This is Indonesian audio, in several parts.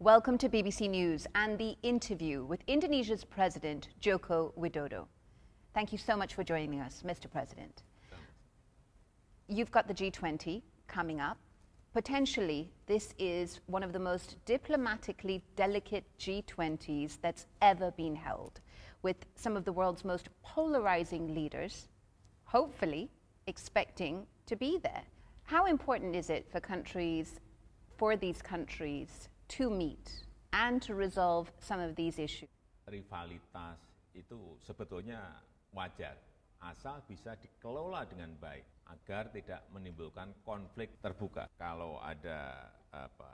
Welcome to BBC News and the interview with Indonesia's President Joko Widodo. Thank you so much for joining us, Mr. President. You've got the G20 coming up. Potentially, this is one of the most diplomatically delicate G20s that's ever been held, with some of the world's most polarizing leaders, hopefully, expecting to be there. How important is it for countries, for these countries, to meet and to resolve some of these issues. Rivalitas itu sebetulnya wajar asal bisa dikelola dengan baik agar tidak menimbulkan konflik terbuka. Kalau ada apa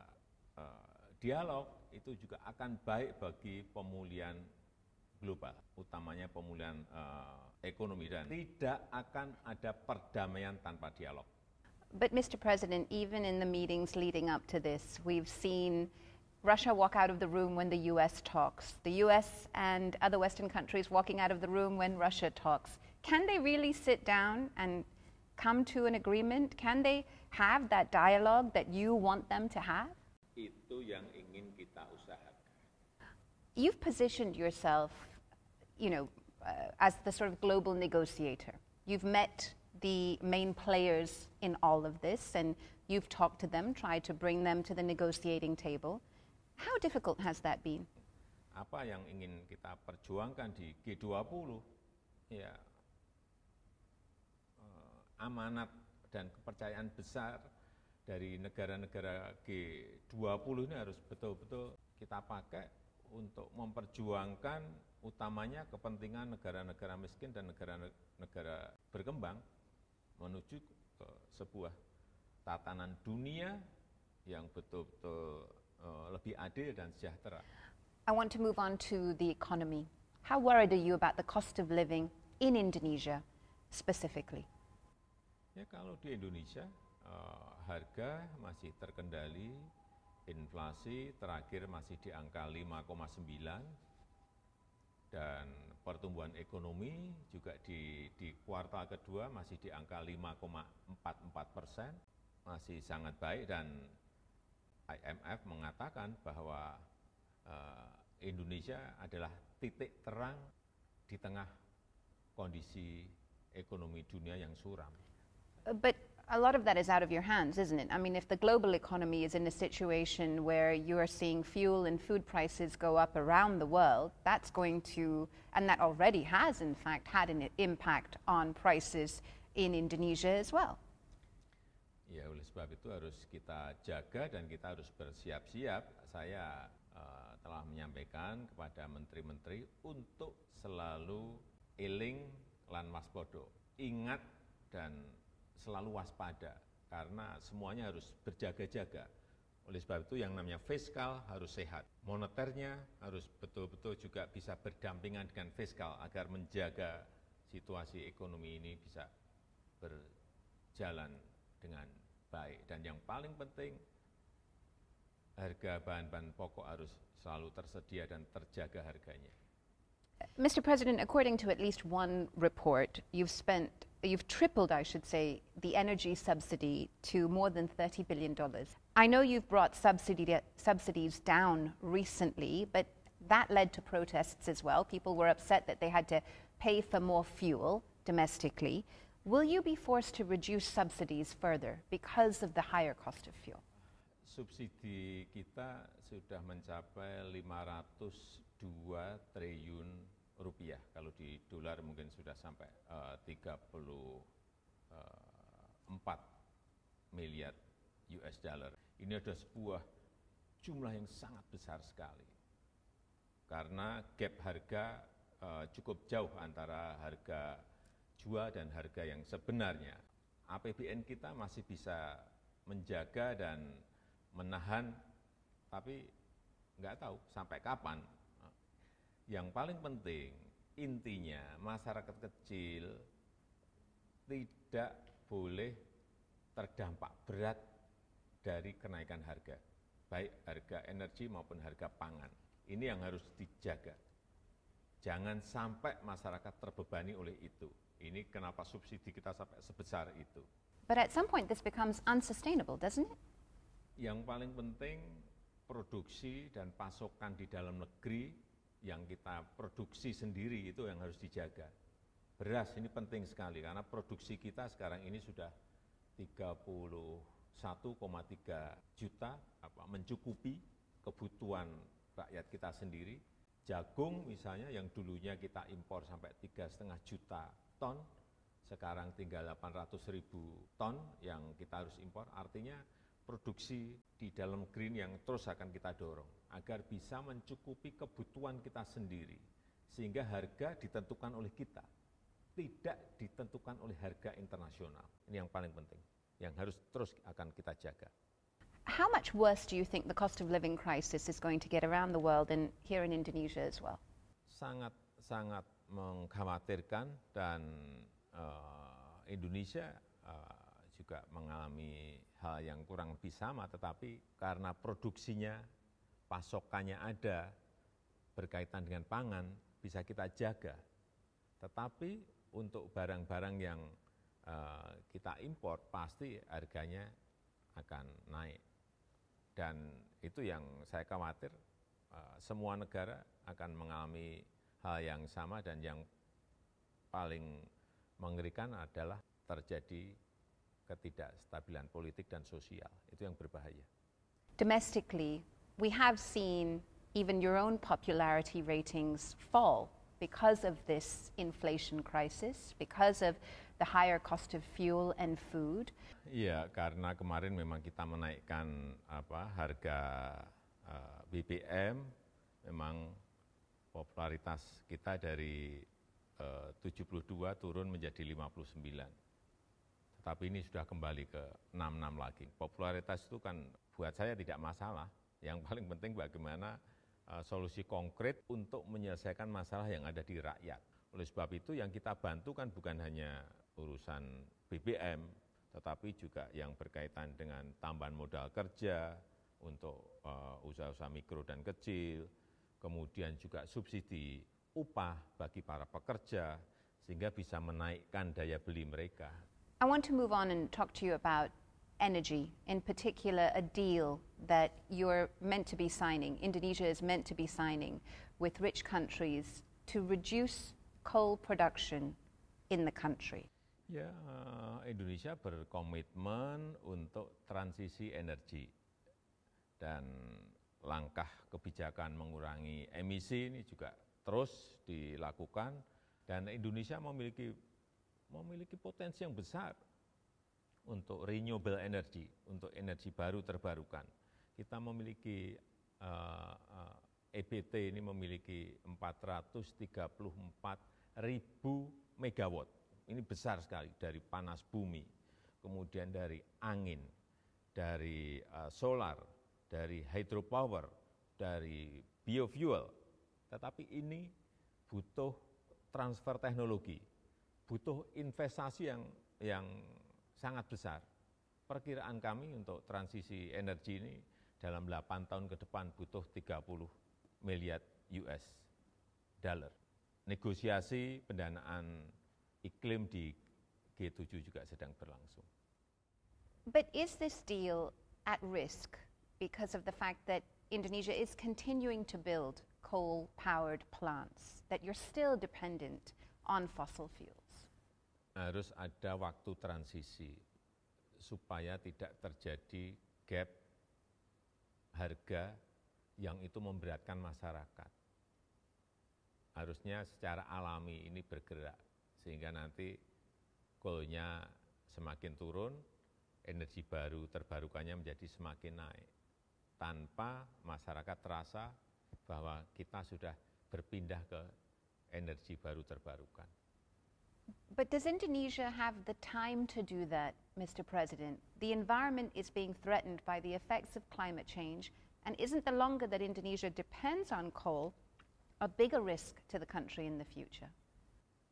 uh, dialog itu juga akan baik bagi pemulihan global, utamanya pemulihan uh, ekonomi dan tidak akan ada perdamaian tanpa dialog. But Mr. President, even in the meetings leading up to this, we've seen Russia walk out of the room when the US talks, the US and other Western countries walking out of the room when Russia talks. Can they really sit down and come to an agreement? Can they have that dialogue that you want them to have? Itu yang ingin kita You've positioned yourself, you know, uh, as the sort of global negotiator. You've met the main players in all of this and you've talked to them, tried to bring them to the negotiating table. How difficult has that been? Apa yang ingin kita perjuangkan di G20? Ya, eh, amanat dan kepercayaan besar dari negara-negara G20 ini harus betul-betul kita pakai untuk memperjuangkan utamanya kepentingan negara-negara miskin dan negara-negara berkembang menuju ke sebuah tatanan dunia yang betul-betul Eh, lebih adil dan sejahtera. I want to move on to the economy. How worried are you about the cost of living in Indonesia specifically? Ya kalau di Indonesia uh, harga masih terkendali, inflasi terakhir masih di angka 5,9 dan pertumbuhan ekonomi juga di, di kuartal kedua masih di angka 5,44 persen, masih sangat baik dan IMF mengatakan bahwa eh, Indonesia adalah titik terang di tengah kondisi ekonomi dunia yang suram. Uh, but a lot of that is out of your hands, isn't it? I mean, if the global economy is in a situation where you are seeing fuel and food prices go up around the world, that's going to, and that already has, in fact, had an impact on prices in Indonesia as well. Ya oleh sebab itu harus kita jaga dan kita harus bersiap-siap. Saya uh, telah menyampaikan kepada menteri-menteri untuk selalu eling lan waspodo, ingat dan selalu waspada karena semuanya harus berjaga-jaga. Oleh sebab itu yang namanya fiskal harus sehat. Moneternya harus betul-betul juga bisa berdampingan dengan fiskal agar menjaga situasi ekonomi ini bisa berjalan dengan baik. Dan yang paling penting, harga bahan-bahan pokok harus selalu tersedia dan terjaga harganya. Mr. President, according to at least one report, you've spent, you've tripled, I should say, the energy subsidy to more than $30 billion. I know you've brought subsidy, subsidies down recently, but that led to protests as well. People were upset that they had to pay for more fuel domestically. Will you be forced to reduce subsidies further because of the higher cost of fuel? Subsidi kita sudah mencapai 502 triliun rupiah. Kalau di dolar mungkin sudah sampai eh, uh, 34 eh, miliar US dollar. Ini adalah sebuah jumlah yang sangat besar sekali. Karena gap harga uh, cukup jauh antara harga Jual dan harga yang sebenarnya. APBN kita masih bisa menjaga dan menahan, tapi nggak tahu sampai kapan. Yang paling penting, intinya masyarakat kecil tidak boleh terdampak berat dari kenaikan harga, baik harga energi maupun harga pangan. Ini yang harus dijaga. Jangan sampai masyarakat terbebani oleh itu ini kenapa subsidi kita sampai sebesar itu. But at some point this becomes unsustainable, doesn't it? Yang paling penting produksi dan pasokan di dalam negeri yang kita produksi sendiri itu yang harus dijaga. Beras ini penting sekali karena produksi kita sekarang ini sudah 31,3 juta apa mencukupi kebutuhan rakyat kita sendiri. Jagung misalnya yang dulunya kita impor sampai tiga setengah juta ton, sekarang tinggal 800 ribu ton yang kita harus impor, artinya produksi di dalam green yang terus akan kita dorong, agar bisa mencukupi kebutuhan kita sendiri, sehingga harga ditentukan oleh kita, tidak ditentukan oleh harga internasional. Ini yang paling penting, yang harus terus akan kita jaga. How much worse do you think the cost of living crisis is going to get around the world and here in Indonesia as well? Sangat sangat mengkhawatirkan dan eh, indonesia eh, juga mengalami hal yang kurang lebih sama, tetapi karena produksinya, pasokannya ada, berkaitan dengan pangan, bisa kita jaga. Tetapi untuk barang-barang yang uh, kita impor, pasti harganya akan naik. Dan itu yang saya khawatir, uh, semua negara akan mengalami hal yang sama dan yang paling mengerikan adalah terjadi ketidakstabilan politik dan sosial. Itu yang berbahaya. Domestically, we have seen even your own popularity ratings fall because of this inflation crisis, because of the higher cost of fuel and food. Iya, karena kemarin memang kita menaikkan apa harga uh, eh, BBM memang popularitas kita dari 72 eh, turun menjadi 59. Tetapi ini sudah kembali ke 66 lagi. Popularitas itu kan buat saya tidak masalah. Yang paling penting bagaimana eh, solusi konkret untuk menyelesaikan masalah yang ada di rakyat. Oleh sebab itu yang kita bantu kan bukan hanya urusan BBM, tetapi juga yang berkaitan dengan tambahan modal kerja untuk eh, usaha-usaha mikro dan kecil, kemudian juga subsidi upah bagi para pekerja sehingga bisa menaikkan daya beli mereka. I want to move on and talk to you about energy, in particular a deal that you're meant to be signing, Indonesia is meant to be signing with rich countries to reduce coal production in the country. Ya, eh, Indonesia berkomitmen untuk transisi energi dan langkah kebijakan mengurangi emisi ini juga terus dilakukan dan Indonesia memiliki memiliki potensi yang besar untuk renewable energy, untuk energi baru terbarukan. Kita memiliki EBT eh, eh, e ini memiliki 434 ribu megawatt. Ini besar sekali dari panas bumi, kemudian dari angin, dari eh, solar, dari hydropower, dari biofuel. Tetapi ini butuh transfer teknologi, butuh investasi yang yang sangat besar. Perkiraan kami untuk transisi energi ini dalam 8 tahun ke depan butuh 30 miliar US dollar. Negosiasi pendanaan iklim di G7 juga sedang berlangsung. But is this deal at risk? because of the fact that Indonesia is continuing to build coal powered plants, that you're still dependent on fossil fuels. Harus ada waktu transisi supaya tidak terjadi gap harga yang itu memberatkan masyarakat. Harusnya secara alami ini bergerak sehingga nanti kolnya semakin turun, energi baru terbarukannya menjadi semakin naik tanpa masyarakat terasa bahwa kita sudah berpindah ke energi baru terbarukan. But does Indonesia have the time to do that, Mr. President? The environment is being threatened by the effects of climate change, and isn't the longer that Indonesia depends on coal a bigger risk to the country in the future?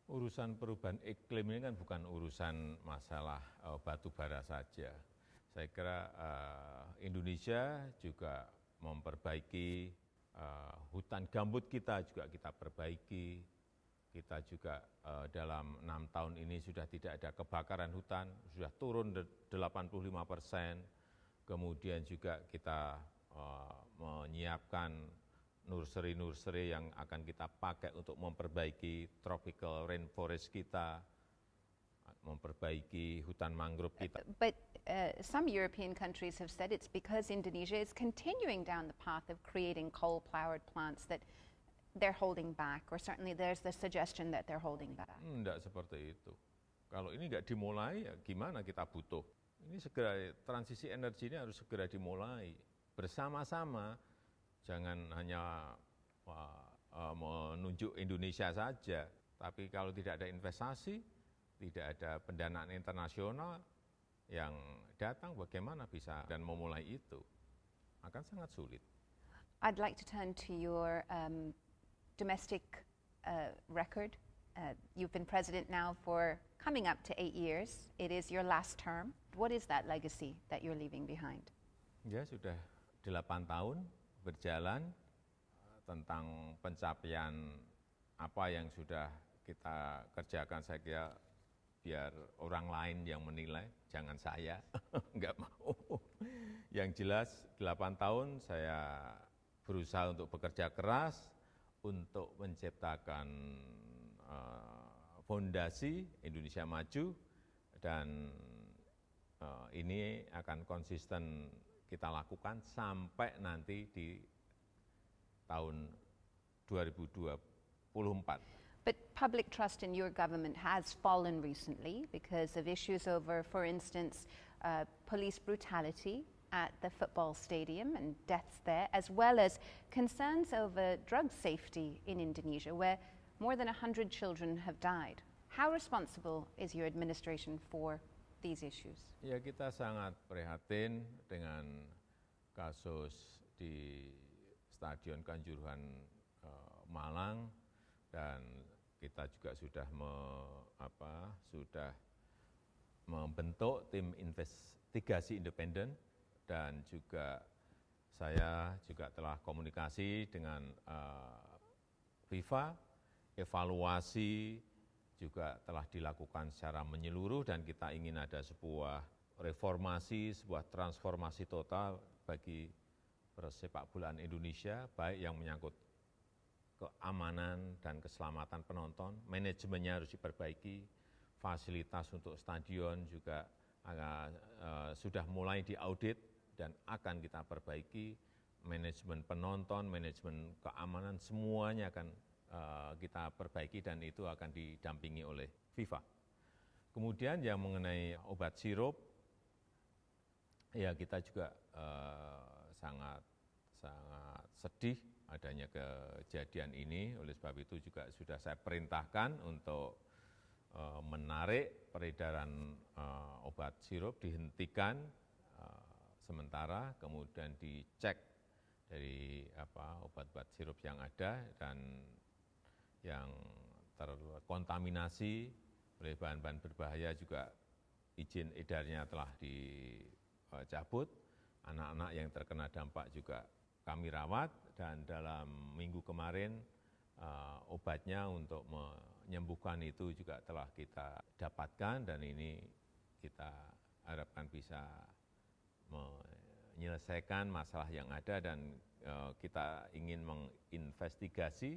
Urusan perubahan iklim ini kan bukan urusan masalah uh, batu bara saja saya kira eh, Indonesia juga memperbaiki eh, hutan gambut kita juga kita perbaiki. Kita juga eh, dalam enam tahun ini sudah tidak ada kebakaran hutan, sudah turun 85 persen. Kemudian juga kita menyiapkan nursery-nursery yang akan kita pakai untuk memperbaiki tropical rainforest kita memperbaiki hutan mangrove uh, kita. But uh, some European countries have said it's because Indonesia is continuing down the path of creating coal-powered plants that they're holding back, or certainly there's the suggestion that they're holding back. Tidak hmm, seperti itu. Kalau ini nggak dimulai, ya gimana kita butuh? Ini segera transisi energi ini harus segera dimulai bersama-sama, jangan hanya wah, eh, menunjuk Indonesia saja. Tapi kalau tidak ada investasi, tidak ada pendanaan internasional yang datang, bagaimana bisa dan memulai itu akan sangat sulit. I'd like to turn to your um, domestic uh, record. Uh, you've been president now for coming up to eight years. It is your last term. What is that legacy that you're leaving behind? Ya sudah delapan tahun berjalan uh, tentang pencapaian apa yang sudah kita kerjakan saya kira biar orang lain yang menilai, jangan saya, enggak mau. Yang jelas 8 tahun saya berusaha untuk bekerja keras untuk menciptakan uh, fondasi Indonesia maju dan uh, ini akan konsisten kita lakukan sampai nanti di tahun 2024. public trust in your government has fallen recently because of issues over, for instance, uh, police brutality at the football stadium and deaths there, as well as concerns over drug safety in Indonesia, where more than 100 children have died. How responsible is your administration for these issues? Ya, kita sangat prihatin dengan kasus di Stadion Kanjuruhan uh, Malang dan kita juga sudah membentuk tim investigasi independen dan juga saya juga telah komunikasi dengan eh, fifa evaluasi juga telah dilakukan secara menyeluruh dan kita ingin ada sebuah reformasi, sebuah transformasi total bagi persepak bolaan Indonesia, baik yang menyangkut keamanan dan keselamatan penonton, manajemennya harus diperbaiki, fasilitas untuk stadion juga uh, sudah mulai diaudit dan akan kita perbaiki, manajemen penonton, manajemen keamanan, semuanya akan uh, kita perbaiki dan itu akan didampingi oleh FIFA. Kemudian yang mengenai obat sirup, ya kita juga uh, sangat sangat sedih adanya kejadian ini. Oleh sebab itu juga sudah saya perintahkan untuk eh, menarik peredaran eh, obat sirup, dihentikan eh, sementara, kemudian dicek dari apa obat-obat sirup yang ada dan yang terkontaminasi oleh bahan-bahan berbahaya juga izin edarnya telah dicabut. Anak-anak yang terkena dampak juga kami rawat, dan dalam minggu kemarin eh, obatnya untuk menyembuhkan itu juga telah kita dapatkan dan ini kita harapkan bisa menyelesaikan masalah yang ada dan eh, kita ingin menginvestigasi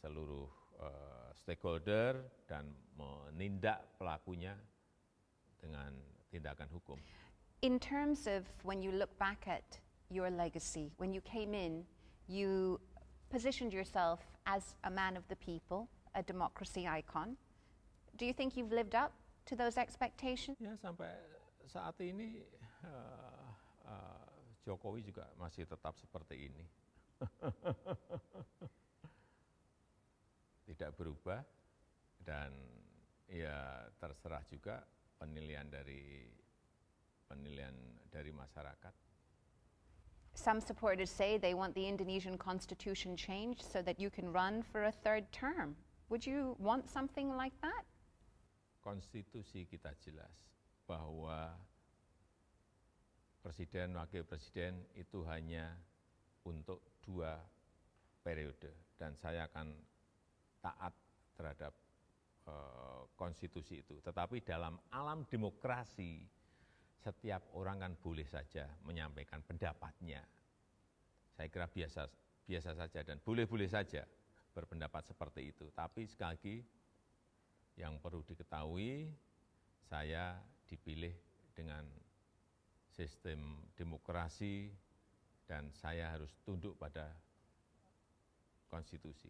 seluruh eh, stakeholder dan menindak pelakunya dengan tindakan hukum. In terms of when you look back at your legacy. When you came in, you positioned yourself as a man of the people, a democracy icon. Do you think you've lived up to those expectations? Ya sampai saat ini uh, uh, Jokowi juga masih tetap seperti ini. Tidak berubah dan ya terserah juga penilaian dari penilaian dari masyarakat some supporters say they want the Indonesian constitution changed so that you can run for a third term. Would you want something like that? Konstitusi kita jelas bahwa presiden, wakil presiden itu hanya untuk dua periode dan saya akan taat terhadap uh, konstitusi itu. Tetapi dalam alam demokrasi setiap orang kan boleh saja menyampaikan pendapatnya. Saya kira biasa biasa saja dan boleh-boleh saja berpendapat seperti itu. Tapi sekali lagi yang perlu diketahui saya dipilih dengan sistem demokrasi dan saya harus tunduk pada konstitusi.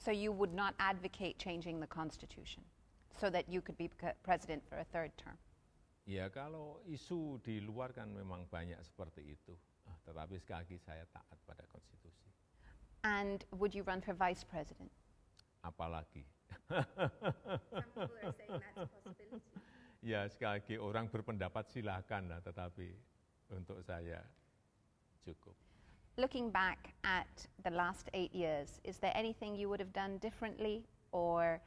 So you would not advocate changing the constitution so that you could be president for a third term? Ya kalau isu di luar kan memang banyak seperti itu. Ah, tetapi sekali lagi saya taat pada konstitusi. And would you run for vice president? Apalagi. ya sekali lagi orang berpendapat silakan lah, tetapi untuk saya cukup. Looking back at the last eight years, is there anything you would have done differently or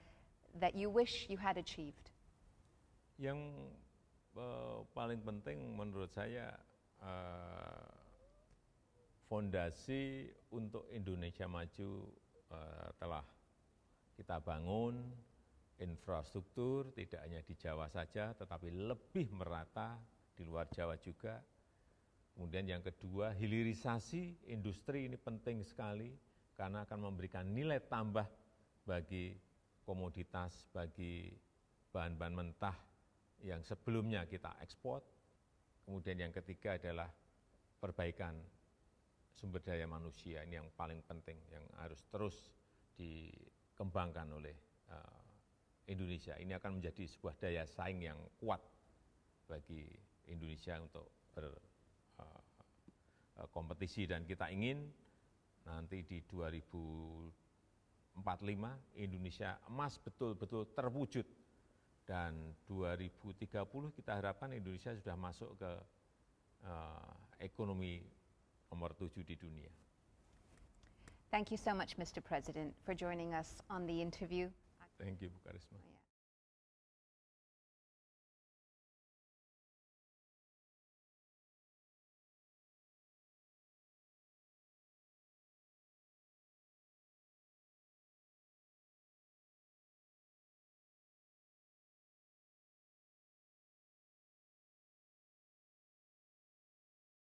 that you wish you had achieved? Yang Eh, paling penting menurut saya eh, fondasi untuk Indonesia maju eh, telah kita bangun infrastruktur tidak hanya di Jawa saja tetapi lebih merata di luar Jawa juga. Kemudian yang kedua, hilirisasi industri ini penting sekali karena akan memberikan nilai tambah bagi komoditas, bagi bahan-bahan mentah yang sebelumnya kita ekspor. Kemudian yang ketiga adalah perbaikan sumber daya manusia, ini yang paling penting, yang harus terus dikembangkan oleh eh, Indonesia. Ini akan menjadi sebuah daya saing yang kuat bagi Indonesia untuk berkompetisi eh, eh, dan kita ingin nanti di 2045 Indonesia emas betul-betul terwujud dan 2030 kita harapkan Indonesia sudah masuk ke uh, ekonomi nomor tujuh di dunia. Thank you so much, Mr. President, for joining us on the interview. Thank you, Bu Karisma. Oh,